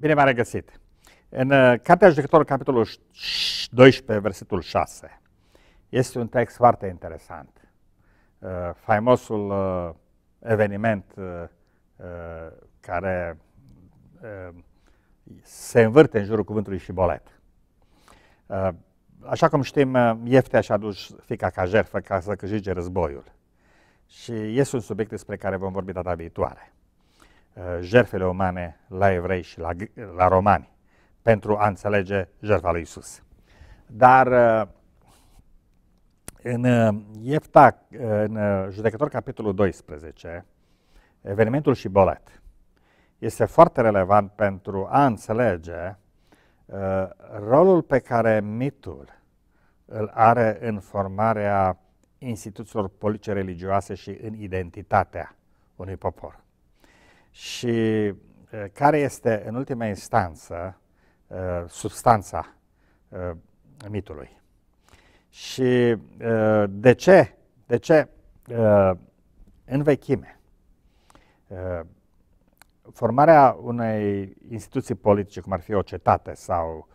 Bine v-am regăsit! În uh, Cartea Judecătorului, capitolul 12, versetul 6, este un text foarte interesant. Uh, faimosul uh, eveniment care se învârte în jurul cuvântului și bolet. Așa cum știm, Ieftea și-a dus fica ca jertfă ca să câștige războiul. Și este un subiect despre care vom vorbi data viitoare. Uh, jertfele umane la evrei și la, la romani pentru a înțelege jertfa lui Isus. Dar uh, în uh, Iefta, în judecător capitolul 12, evenimentul și bolet este foarte relevant pentru a înțelege rolul pe care mitul îl are în formarea instituțiilor politice religioase și în identitatea unui popor și care este, în ultima instanță, substanța mitului. Și de ce, de ce în vechime formarea unei instituții politice, cum ar fi o cetate sau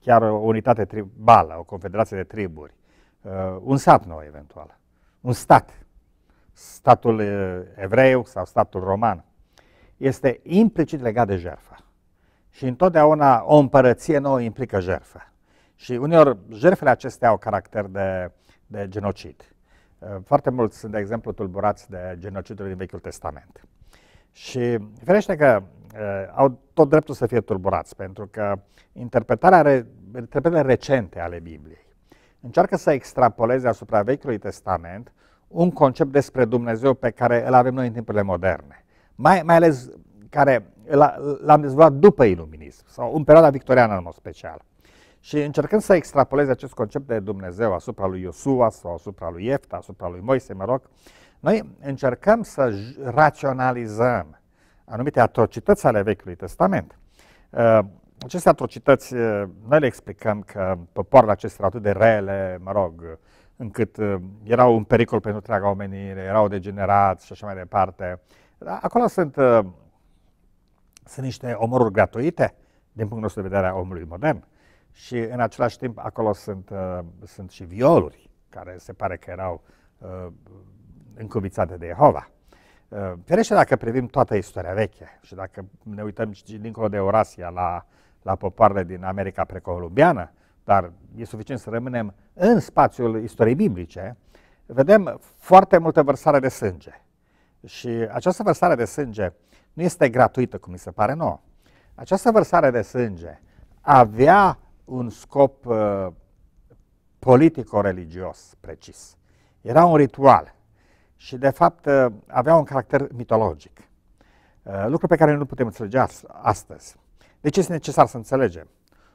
chiar o unitate tribală, o confederație de triburi, un sat nou eventual, un stat, statul evreu sau statul roman, este implicit legat de jertfă. Și întotdeauna o împărăție nouă implică jertfă. Și uneori jertfele acestea au caracter de, de genocid. Uh, foarte mulți sunt, de exemplu, tulburați de genocidul din Vechiul Testament. Și ferește că uh, au tot dreptul să fie tulburați, pentru că interpretarea re, interpretările recente ale Bibliei încearcă să extrapoleze asupra Vechiului Testament un concept despre Dumnezeu pe care îl avem noi în timpurile moderne mai, mai ales care l-am dezvoltat după iluminism sau în perioada victoriană în mod special. Și încercând să extrapoleze acest concept de Dumnezeu asupra lui Iosua sau asupra lui Iefta, asupra lui Moise, mă rog, noi încercăm să raționalizăm anumite atrocități ale Vechiului Testament. Uh, aceste atrocități, uh, noi le explicăm că popoarele acestea erau atât de rele, mă rog, încât uh, erau un pericol pentru întreaga omenire, erau degenerați și așa mai departe. Da, acolo sunt, uh, sunt niște omoruri gratuite din punctul nostru de vedere a omului modern și în același timp acolo sunt, uh, sunt și violuri care se pare că erau uh, încuvițate de Jehova. Ferește dacă privim toată istoria veche și dacă ne uităm și dincolo de Eurasia la, la popoarele din America precolumbiană, dar e suficient să rămânem în spațiul istoriei biblice, vedem foarte multă vărsare de sânge. Și această vărsare de sânge nu este gratuită, cum mi se pare nouă. Această vărsare de sânge avea un scop uh, politico-religios precis. Era un ritual și, de fapt, uh, avea un caracter mitologic. Uh, lucru pe care nu putem înțelege astăzi. Deci este necesar să înțelegem.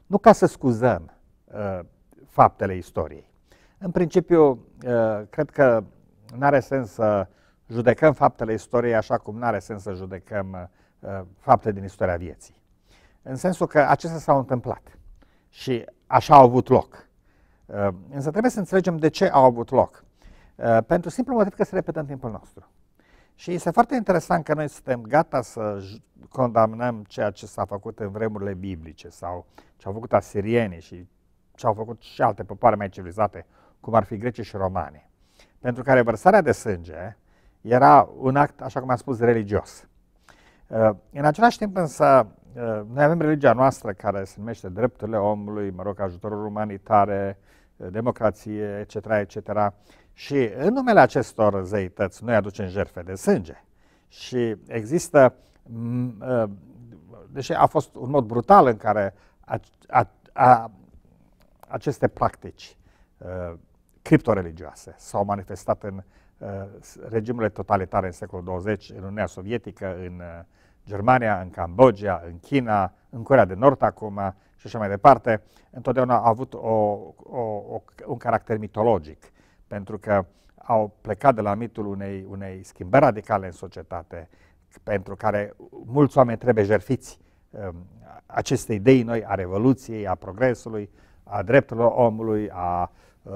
Nu ca să scuzăm uh, faptele istoriei. În principiu, uh, cred că nu are sens să judecăm faptele istoriei așa cum nu are sens să judecăm uh, uh, fapte din istoria vieții. În sensul că acestea s-au întâmplat și așa au avut loc. Uh, însă trebuie să înțelegem de ce au avut loc. Uh, pentru simplu motiv că se repetă în timpul nostru. Și este foarte interesant că noi suntem gata să condamnăm ceea ce s-a făcut în vremurile biblice sau ce au făcut asirienii și ce au făcut și alte popoare mai civilizate, cum ar fi grecii și romanii. pentru care vărsarea de sânge era un act, așa cum am spus, religios. Uh, în același timp însă, uh, noi avem religia noastră care se numește drepturile omului, mă rog, ajutorul umanitare, uh, democrație, etc., etc. Și în numele acestor zeități noi aducem jertfe de sânge. Și există, mm, deși a fost un mod brutal în care a, a, a, aceste practici criptoreligioase s-au manifestat în Uh, regimurile totalitare în secolul 20 în Uniunea Sovietică, în uh, Germania, în Cambodgia, în China, în Corea de Nord acum uh, și așa mai departe, întotdeauna au avut o, o, o, un caracter mitologic, pentru că au plecat de la mitul unei, unei schimbări radicale în societate, pentru care mulți oameni trebuie jerfiți um, aceste idei noi a revoluției, a progresului, a drepturilor omului, a uh,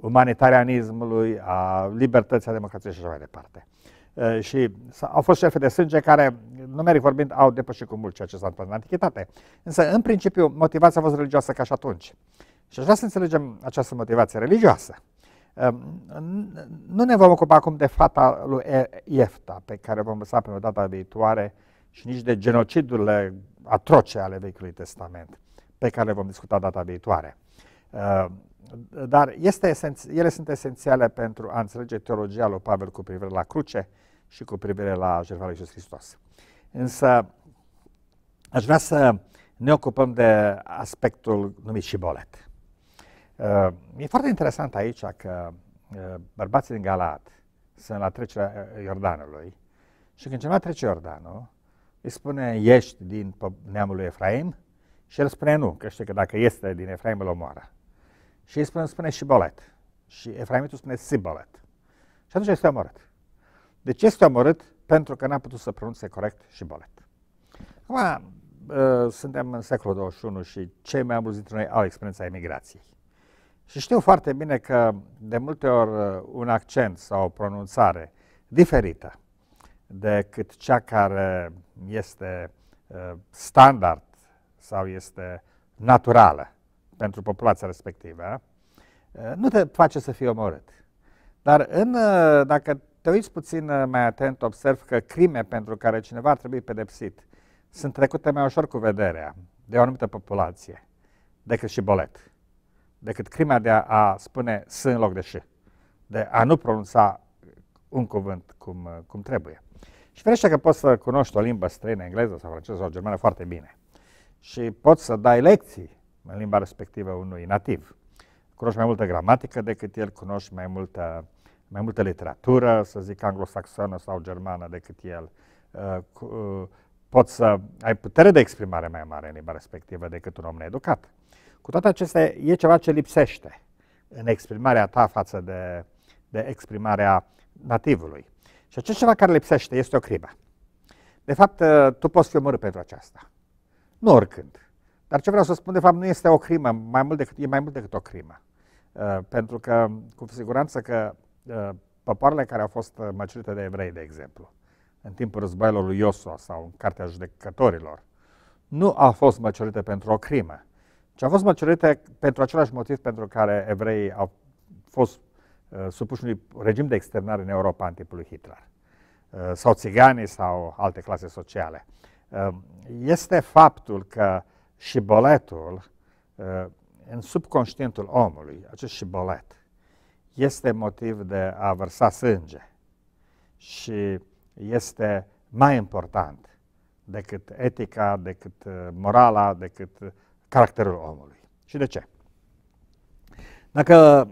umanitarianismului, a libertății, a democrației și așa mai departe. Uh, și au fost șefe de sânge care, numeric vorbind, au depășit cu mult ceea ce s-a întâmplat în antichitate. Însă, în principiu, motivația a fost religioasă ca și atunci. Și aș vrea să înțelegem această motivație religioasă. Uh, nu ne vom ocupa acum de fata lui Iefta, pe care vom lăsa o data viitoare, și nici de genocidurile atroce ale Vechiului Testament pe care le vom discuta data viitoare. Uh, dar este esenț- ele sunt esențiale pentru a înțelege teologia lui Pavel cu privire la cruce și cu privire la jertfa lui Iisus Hristos. Însă aș vrea să ne ocupăm de aspectul numit bolet. Uh, e foarte interesant aici că uh, bărbații din Galat sunt la trecerea Iordanului și când cineva trece Iordanul, îi spune, ești din neamul lui Efraim? Și el spune nu, că știe că dacă este din Efraim îl omoară. Și el spune, spune și bolet. Și Efraimitul spune bolet. Și atunci este omorât. Deci este omorât pentru că n-a putut să pronunțe corect și bolet. Acum, uh, suntem în secolul 21 și cei mai mulți dintre noi au experiența emigrației. Și știu foarte bine că de multe ori un accent sau o pronunțare diferită decât cea care este uh, standard sau este naturală pentru populația respectivă, eh, nu te face să fii omorât. Dar în, eh, dacă te uiți puțin eh, mai atent, observ că crime pentru care cineva ar trebui pedepsit sunt trecute mai ușor cu vederea de o anumită populație decât și bolet, decât crimea de a, a spune S în loc de și, de a nu pronunța un cuvânt cum, cum trebuie. Și vrește că poți să cunoști o limbă străină, engleză sau franceză sau germană foarte bine și poți să dai lecții în limba respectivă unui nativ. Cunoști mai multă gramatică decât el, cunoști mai multă, mai multă literatură, să zic anglosaxonă sau germană decât el. Uh, uh, poți să ai putere de exprimare mai mare în limba respectivă decât un om needucat. Cu toate acestea, e ceva ce lipsește în exprimarea ta față de, de exprimarea nativului. Și acest ceva care lipsește este o cribă. De fapt, uh, tu poți fi omorât pentru aceasta. Nu oricând. Dar ce vreau să spun, de fapt, nu este o crimă, mai mult decât, e mai mult decât o crimă. Uh, pentru că, cu siguranță că uh, popoarele care au fost uh, măcerite de evrei, de exemplu, în timpul războiilor lui Iosua sau în Cartea Judecătorilor, nu au fost măcerite pentru o crimă, ci au fost măcerite pentru același motiv pentru care evreii au fost uh, supuși unui regim de externare în Europa în timpul lui Hitler. Uh, sau țiganii sau alte clase sociale. Uh, Ehm, este faptul că șiboletul ehm, în subconștientul omului, acest șibolet, este motiv de a vărsa sânge și este mai important decât etica, decât ehm, morala, decât caracterul omului. Și de ce? Dacă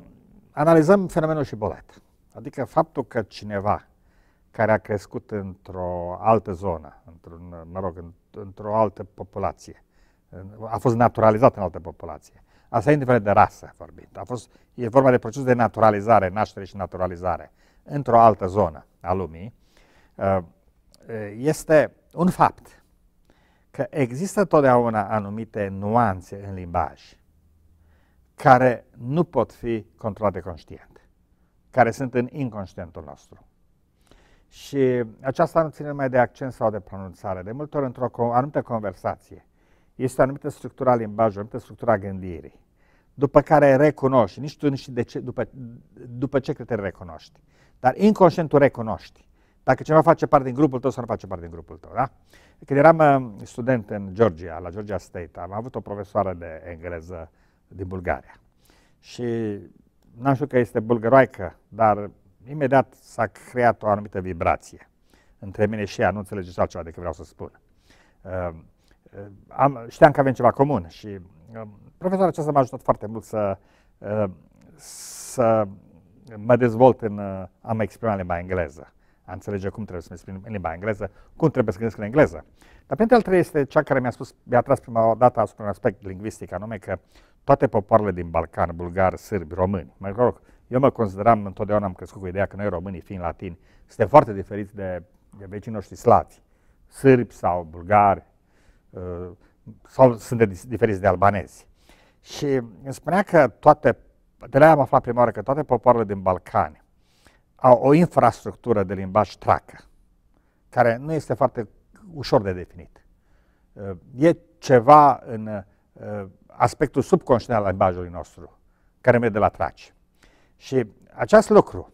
analizăm fenomenul șibolet, adică faptul că cineva care a crescut într-o altă zonă, într-un, mă rog, într-o altă populație. A fost naturalizat în altă populație. Asta e indiferent de rasă vorbind. A fost, e vorba de proces de naturalizare, naștere și naturalizare, într-o altă zonă a lumii. Uh, este un fapt că există totdeauna anumite nuanțe în limbaj care nu pot fi controlate conștient, care sunt în inconștientul nostru. Și aceasta nu ține numai de accent sau de pronunțare. De multe ori, într-o anumită conversație, este o anumită structură a limbajului, o anumită structură a gândirii, după care recunoști. Nici tu nu știi de ce, după, după ce te recunoști. Dar inconștient tu recunoști. Dacă cineva face parte din grupul tău sau nu face parte din grupul tău, da? Când eram uh, student în Georgia, la Georgia State, am avut o profesoară de engleză din Bulgaria. Și n-am știut că este bulgăroaică, dar imediat s-a creat o anumită vibrație între mine și ea, nu înțelegeți altceva decât vreau să spun. Ehm, ehm, am, știam că avem ceva comun și ehm, profesorul acesta m-a ajutat foarte mult să, să mă dezvolt în a mă exprima în limba engleză, a înțelege cum trebuie să mă exprim în limba engleză, cum trebuie să gândesc în engleză. Dar printre altele este cea care mi-a spus, mi-a tras prima dată asupra un aspect lingvistic, anume că toate popoarele din Balcan, bulgari, sârbi, români, mai rog, eu mă consideram, întotdeauna am crescut cu ideea că noi românii, fiind latini, suntem foarte diferiți de, de vecinii noștri slavi, sârbi sau bulgari, uh, sau suntem diferiți de albanezi. Și îmi spunea că toate, de la am aflat prima oară că toate popoarele din Balcani au o infrastructură de limbaj tracă, care nu este foarte ușor de definit. Uh, e ceva în uh, aspectul subconștient al limbajului nostru, care merge de la traci. Și acest lucru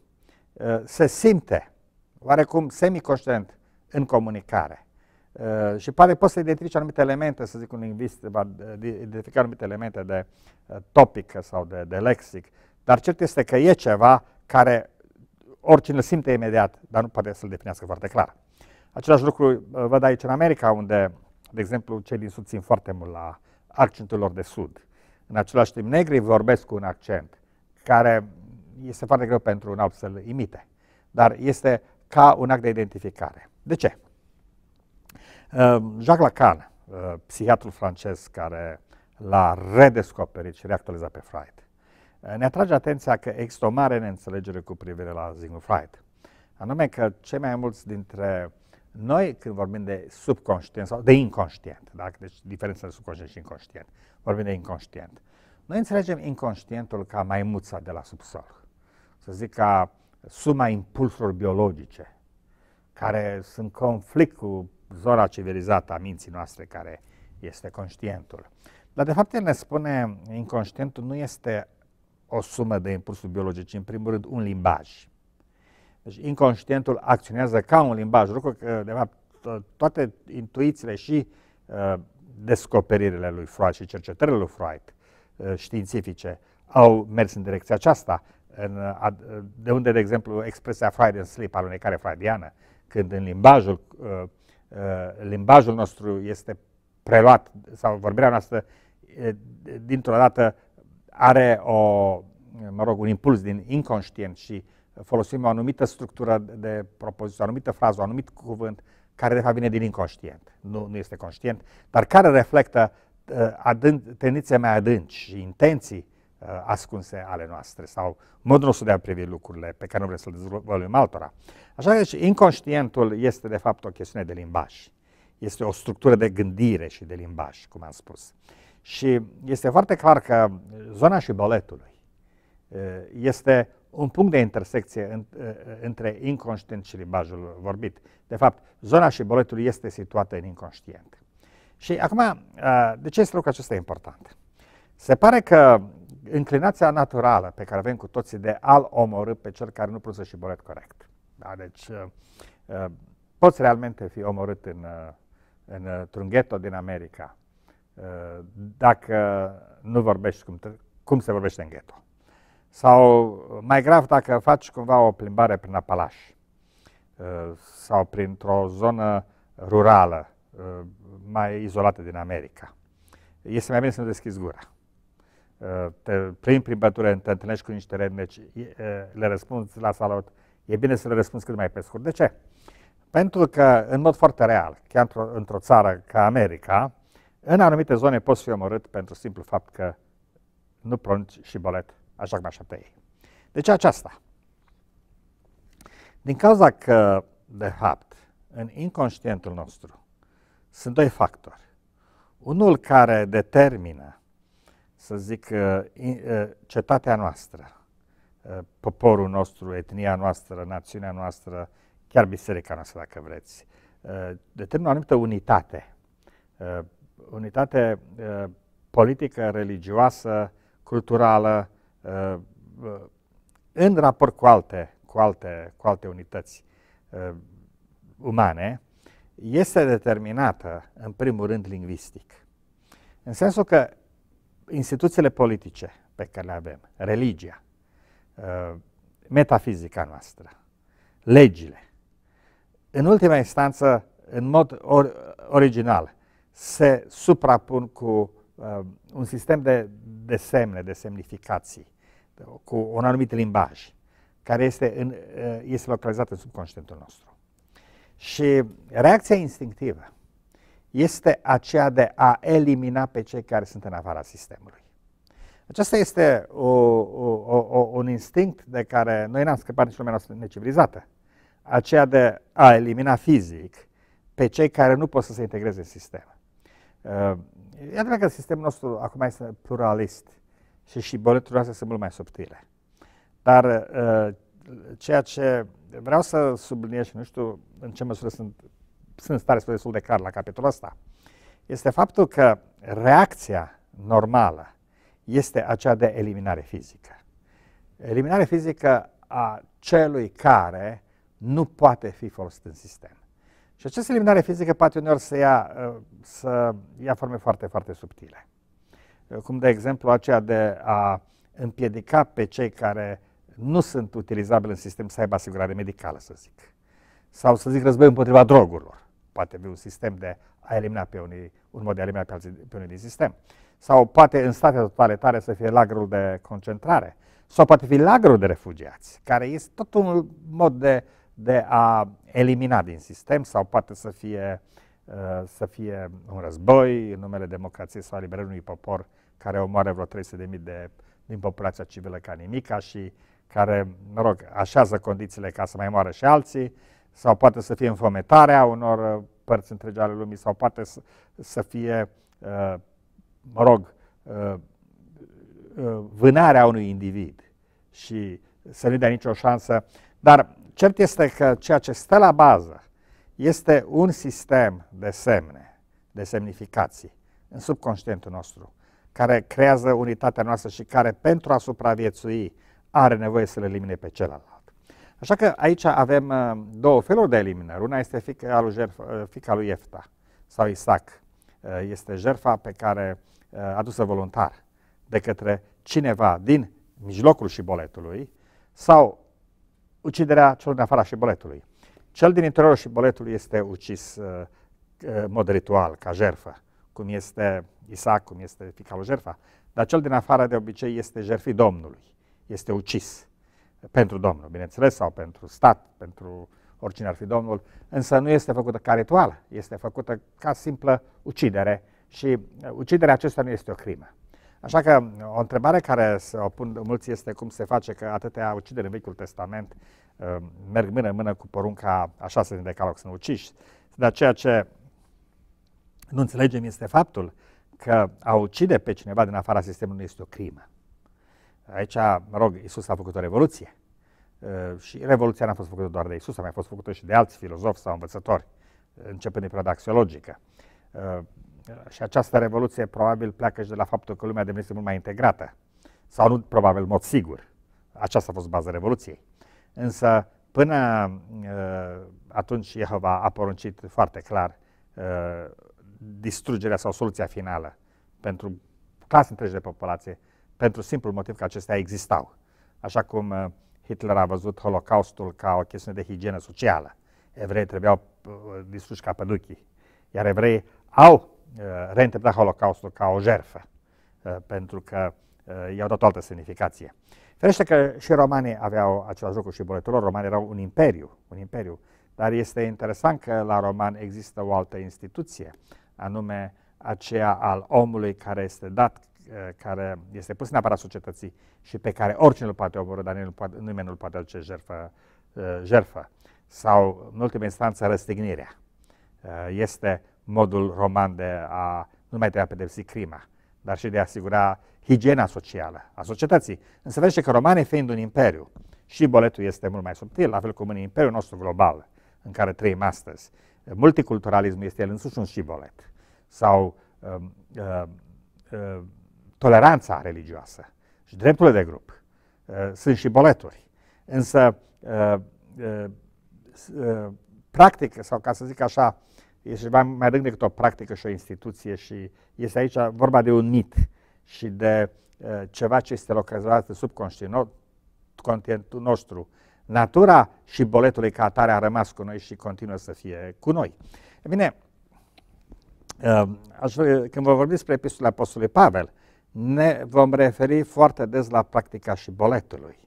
uh, se simte oarecum semiconștient în comunicare. Uh, și poate poți să identifici anumite elemente, să zic un lingvist va identifica anumite elemente de uh, topic sau de, de lexic, dar cert este că e ceva care oricine îl simte imediat, dar nu poate să-l definească foarte clar. Același lucru văd aici în America, unde, de exemplu, cei din sud țin foarte mult la accentul lor de sud. În același timp, negrii vorbesc cu un accent care este foarte greu pentru un alt să-l imite, dar este ca un act de identificare. De ce? Ehm, Jacques Lacan, ehm, psihiatrul francez care l-a redescoperit și reactualizat pe Freud, eh, ne atrage atenția că există o mare neînțelegere cu privire la Sigmund Freud. Anume că cei mai mulți dintre noi, când vorbim de subconștient sau de inconștient, da? deci diferența de subconștient și inconștient, vorbim de inconștient, noi înțelegem inconștientul ca maimuța de la subsol să zic, ca suma impulsurilor biologice, care sunt conflict cu zona civilizată a minții noastre, care este conștientul. Dar, de fapt, el ne spune, inconștientul nu este o sumă de impulsuri biologice, în primul rând, un limbaj. Deci, inconștientul acționează ca un limbaj, lucru că, de fapt, toate intuițiile și uh, descoperirile lui Freud și cercetările lui Freud uh, științifice au mers în direcția aceasta, în, de unde, de exemplu, expresia Friday and Sleep, alunecare fraidiană, când în limbajul, uh, uh, limbajul nostru este preluat sau vorbirea noastră dintr-o dată are o, mă rog, un impuls din inconștient și folosim o anumită structură de propoziție, o anumită frază, un anumit cuvânt care de fapt vine din inconștient, nu, nu este conștient, dar care reflectă uh, adânc, tendințe mai adânci și intenții Uh, ascunse ale noastre sau modul nostru de a privi lucrurile pe care nu vrem să-l dezvoltăm altora. Așa că deci, inconștientul este de fapt o chestiune de limbaj. Este o structură de gândire și de limbaj, cum am spus. Și este foarte clar că zona și boletului uh, este un punct de intersecție uh, între inconștient și limbajul vorbit. De fapt, zona și boletul este situată în inconștient. Și acum, de ce este lucrul acesta important? Se pare că inclinația naturală pe care avem cu toții de a-l omorâ pe cel care nu produce și bolet corect. Da? Deci uh, uh, poți realmente fi omorât în, uh, în uh, trungheto din America dacă nu vorbești cum, cum se vorbește în ghetto. Sau mai grav dacă faci cumva o plimbare prin Apalaș sau printr-o zonă rurală mai izolată din America. Este mai bine să nu deschizi gura te, prin primbătură, te întâlnești cu niște rednici, le răspunzi la salut, e bine să le răspunzi cât mai pe scurt. De ce? Pentru că, în mod foarte real, chiar într-o, într țară ca America, în anumite zone poți fi omorât pentru simplu fapt că nu pronunți și bolet așa cum pe ei. Deci aceasta. Din cauza că, de fapt, în inconștientul nostru sunt doi factori. Unul care determină să zic, uh, uh, cetatea noastră, uh, poporul nostru, etnia noastră, națiunea noastră, chiar biserica noastră, dacă vreți, determină o anumită unitate. Unitate politică, religioasă, culturală, în raport cu alte, cu alte, cu alte unități umane, este determinată, în primul rând, lingvistic. În sensul că instituțiile politice pe care le avem, religia, uh, metafizica noastră, legile, în ultima instanță, în mod or, original, se suprapun cu uh, un sistem de, de semne, de semnificații, cu un anumit limbaj, care este, în, uh, este localizat în subconștientul nostru. Și reacția instinctivă este aceea de a elimina pe cei care sunt în afara sistemului. Acesta este o, o, o, un instinct de care noi n-am scăpat nici lumea noastră necivilizată. Aceea de a elimina fizic pe cei care nu pot să se integreze în sistem. Iată uh, că sistemul nostru acum este pluralist și și boleturile astea sunt mult mai subtile. Dar uh, ceea ce vreau să subliniez și nu știu în ce măsură sunt sunt stare spre destul de clar la capitolul ăsta, este faptul că reacția normală este aceea de eliminare fizică. Eliminare fizică a celui care nu poate fi folosit în sistem. Și această eliminare fizică poate uneori să ia, uh, să ia forme foarte, foarte subtile. Uh, cum de exemplu aceea de a împiedica pe cei care nu sunt utilizabili în sistem să aibă asigurare medicală, să zic. Sau să zic război împotriva drogurilor poate fi un sistem de a elimina pe unii, un mod de a elimina pe, alții, pe unii din sistem. Sau poate în state totalitare să fie lagrul de concentrare. Sau poate fi lagrul de refugiați, care este tot un mod de, de a elimina din sistem sau poate să fie, uh, să fie un război în numele democrației sau a unui popor care omoară vreo 300.000 de, din populația civilă ca nimica și care, mă rog, așează condițiile ca să mai moară și alții sau poate să fie înfometarea unor uh, părți întregi ale lumii, sau poate să, să fie, uh, mă rog, uh, vânarea unui individ și să nu dea nicio șansă. Dar cert este că ceea ce stă la bază este un sistem de semne, de semnificații, în subconștientul nostru, care creează unitatea noastră și care, pentru a supraviețui, are nevoie să le elimine pe celălalt. Așa că aici avem uh, două feluri de eliminări. Una este uh, fica lui, Jerf, fica lui Efta sau Isaac. Uh, este jertfa pe care a adusă voluntar de către cineva din mijlocul și boletului sau uciderea celor din afara și boletului. Cel din interiorul și boletului este ucis în mod ritual, ca jerfă, cum este Isaac, cum este fica lui jerfa, dar cel din afară de obicei este jerfi Domnului, este ucis pentru Domnul, bineînțeles, sau pentru stat, pentru oricine ar fi Domnul, însă nu este făcută ca ritual, este făcută ca simplă ucidere și uh, uciderea acesta nu este o crimă. Așa că uh, o întrebare care se opun mulți este cum se face că atâtea ucideri în Vechiul Testament uh, merg mână în mână cu porunca așa să din decaloc, să nu uciși. Dar ceea ce nu înțelegem este faptul că a ucide pe cineva din afara sistemului nu este o crimă. Aici, mă rog, Isus a făcut o revoluție. Uh, și revoluția n-a fost făcută doar de Isus, a mai fost făcută și de alți filozofi sau învățători, începând din perioada axiologică. Uh, și această revoluție probabil pleacă și de la faptul că lumea devenise mult mai integrată. Sau nu, probabil, în mod sigur. Aceasta a fost baza revoluției. Însă, până uh, atunci, Jehova a poruncit foarte clar distrugerea sau soluția finală pentru clasă întregi de populație pentru simplul motiv că acestea existau. Așa cum uh, Hitler a văzut Holocaustul ca o chestiune de higienă socială. evreii trebuiau uh, distruși ca păduchii. Iar evreii au uh, reinterpretat Holocaustul ca o jerfă, pentru că i-au dat o altă semnificație. Ferește că și romanii aveau același lucru și boletorilor. Romanii erau un imperiu, un imperiu. Dar este interesant că la roman există o altă instituție, anume aceea al omului care este dat Eh, care este pus în aparat societății și pe care oricine îl poate omorâ, dar nu poate, nimeni nu poate aduce jerfă, eh, jerfă. Sau, în ultima instanță, răstignirea. Eh, este modul roman de a nu mai de a pedepsi crima, dar și de a asigura higiena socială a societății. Însă vezi că Romane fiind un imperiu, și boletul este mult mai subtil, la fel cum în imperiul nostru global, în care trăim astăzi, multiculturalismul este el însuși un șibolet. Sau uh, uh, uh, toleranța religioasă și drepturile de grup. Uh, sunt și boleturi. Însă, uh, uh, practic, sau ca să zic așa, este ceva mai rând decât o practică și o instituție și este aici vorba de un mit și de ceva ce este localizat subconștientul nostru. Natura și boletului ca atare a rămas cu noi și continuă să fie cu noi. E bine, aș, când vă vorbim despre epistola Apostolului Pavel, ne vom referi foarte des la practica și boletului.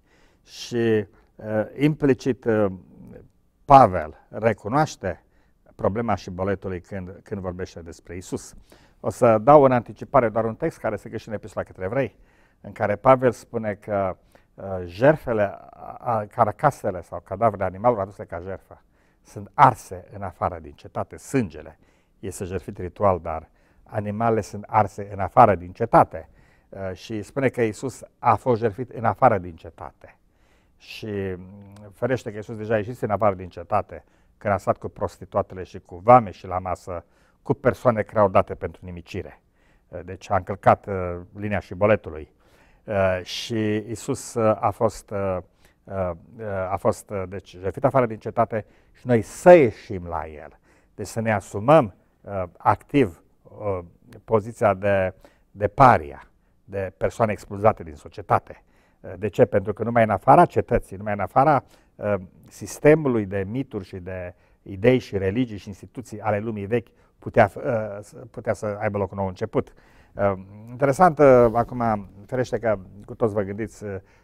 Și uh, implicit uh, Pavel recunoaște problema și boletului când, când vorbește despre Isus. O să dau în anticipare doar un text care se găsește în Epistola către evrei, în care Pavel spune că uh, eh, jerfele, uh, caracasele sau cadavrele animalului aduse ca jerfă sunt arse în afară din cetate, sângele este jertfit ritual, dar uh, animale sunt arse în afară din cetate. Uh, și spune că Isus a fost jertfit în afară din cetate. Și mm, ferește că Isus deja ieșit în afară din cetate, când a stat cu prostituatele și cu vame și la masă, cu persoane date pentru nimicire. Uh, deci a încălcat uh, linia și boletului. și Isus a fost, a fost deci, jertfit afară din cetate și noi să ieșim la El. Deci să ne asumăm activ Uh, poziția de, de paria, de persoane expulzate din societate. Uh, de ce? Pentru că numai în afara cetății, numai în afara uh, sistemului de mituri și de idei și religii și instituții ale lumii vechi putea, putea să aibă loc un nou început. Interesant, acum, ferește că cu toți vă gândiți,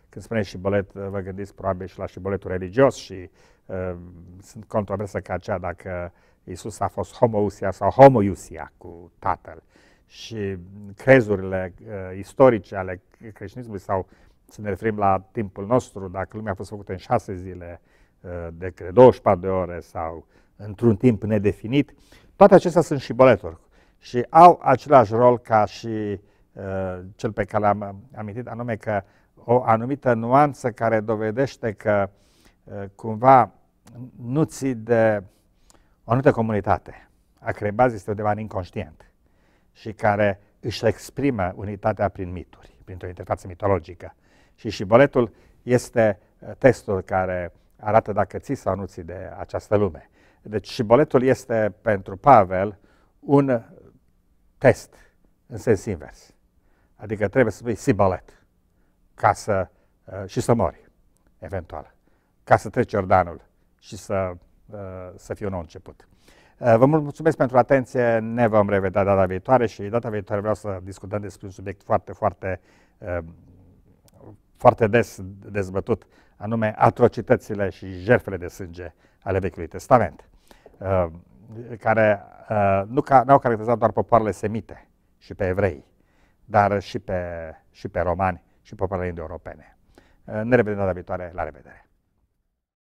când spuneți și bolet, vă gândiți probabil și la și boletul religios și uh, sunt controversă ca aceea dacă Isus a fost homousia sau homoiusia cu Tatăl și crezurile uh, istorice ale creștinismului sau să ne referim la timpul nostru, dacă lumea a fost făcută în șase zile uh, de cred, 24 de ore sau într-un timp nedefinit, toate acestea sunt și boleturi și au același rol ca și uh, cel pe care l-am amintit, anume că o anumită nuanță care dovedește că uh, cumva nu ții de o anumită comunitate, a cărei bază este undeva inconștient și care își exprimă unitatea prin mituri, printr-o interfață mitologică. Și șiboletul este uh, testul care arată dacă ții sau nu ții de această lume. Deci șiboletul este pentru Pavel un test în sens invers. Adică trebuie să fii sibolet ca să, uh, și să mori, eventual, ca să treci Iordanul și să Uh, să fie un nou început. Uh, vă mulțumesc pentru atenție, ne vom revedea data viitoare și data viitoare vreau să discutăm despre un subiect foarte, foarte, uh, foarte des dezbătut, anume atrocitățile și jertfele de sânge ale Vechiului Testament, care nu ca, au caracterizat doar popoarele semite și pe evrei, dar și pe, și pe romani și popoarele indo-europene. Ne revedem data viitoare, la revedere!